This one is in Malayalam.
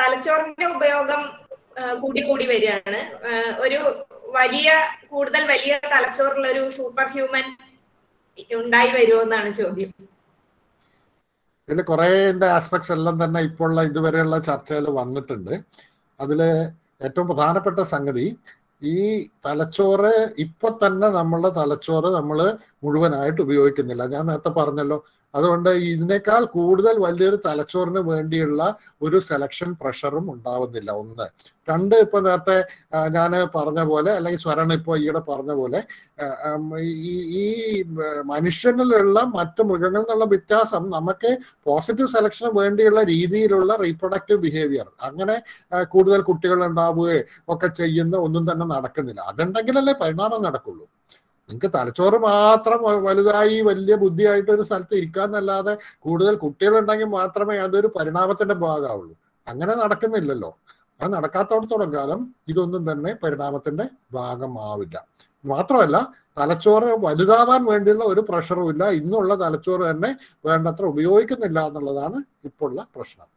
തലച്ചോറിന്റെ ഉപയോഗം കൂടി കൂടി വരികയാണ് ഒരു വലിയ കൂടുതൽ വലിയ തലച്ചോറുള്ള ഒരു സൂപ്പർ ഹ്യൂമൻ ഉണ്ടായി വരുമോ എന്നാണ് ചോദ്യം ഇതിൽ കുറേ ആസ്പെക്ട്സ് എല്ലാം തന്നെ ഇപ്പോൾ ഇതുവരെയുള്ള ചർച്ചയിൽ വന്നിട്ടുണ്ട് അതിൽ ഏറ്റവും പ്രധാനപ്പെട്ട സംഗതി ഈ തലച്ചോറ് ഇപ്പൊ തന്നെ നമ്മളുടെ തലച്ചോറ് നമ്മൾ മുഴുവനായിട്ട് ഉപയോഗിക്കുന്നില്ല ഞാൻ നേരത്തെ പറഞ്ഞല്ലോ അതുകൊണ്ട് ഇതിനേക്കാൾ കൂടുതൽ വലിയൊരു തലച്ചോറിന് വേണ്ടിയുള്ള ഒരു സെലക്ഷൻ പ്രഷറും ഉണ്ടാവുന്നില്ല ഒന്ന് രണ്ട് ഇപ്പൊ നേരത്തെ ഞാൻ പറഞ്ഞ പോലെ അല്ലെങ്കിൽ സ്വരൺ ഇപ്പോ ഈയിടെ പറഞ്ഞ പോലെ ഈ മനുഷ്യനിലുള്ള മറ്റ് മൃഗങ്ങളിൽ നിന്നുള്ള വ്യത്യാസം നമുക്ക് പോസിറ്റീവ് സെലക്ഷന് വേണ്ടിയുള്ള രീതിയിലുള്ള റീപ്രൊഡക്റ്റീവ് ബിഹേവിയർ അങ്ങനെ കൂടുതൽ കുട്ടികൾ ഉണ്ടാവുകയോ ഒക്കെ ചെയ്യുന്ന ഒന്നും തന്നെ നടക്കുന്നില്ല അതുണ്ടെങ്കിലല്ലേ പരിണാമം നടക്കുള്ളൂ നിങ്ങൾക്ക് തലച്ചോറ് മാത്രം വലുതായി വലിയ ബുദ്ധിയായിട്ട് ഒരു സ്ഥലത്ത് ഇരിക്കാന്നല്ലാതെ കൂടുതൽ കുട്ടികളുണ്ടെങ്കിൽ മാത്രമേ അതൊരു പരിണാമത്തിന്റെ ഭാഗമാവുള്ളൂ അങ്ങനെ നടക്കുന്നില്ലല്ലോ അത് നടക്കാത്തോടത്തോളം കാലം ഇതൊന്നും തന്നെ പരിണാമത്തിന്റെ ഭാഗമാവില്ല മാത്രമല്ല തലച്ചോറ് വലുതാവാൻ വേണ്ടിയുള്ള ഒരു പ്രഷറും ഇല്ല ഇന്നുള്ള തലച്ചോറ് തന്നെ വേണ്ടത്ര ഉപയോഗിക്കുന്നില്ല എന്നുള്ളതാണ് ഇപ്പോഴുള്ള പ്രശ്നം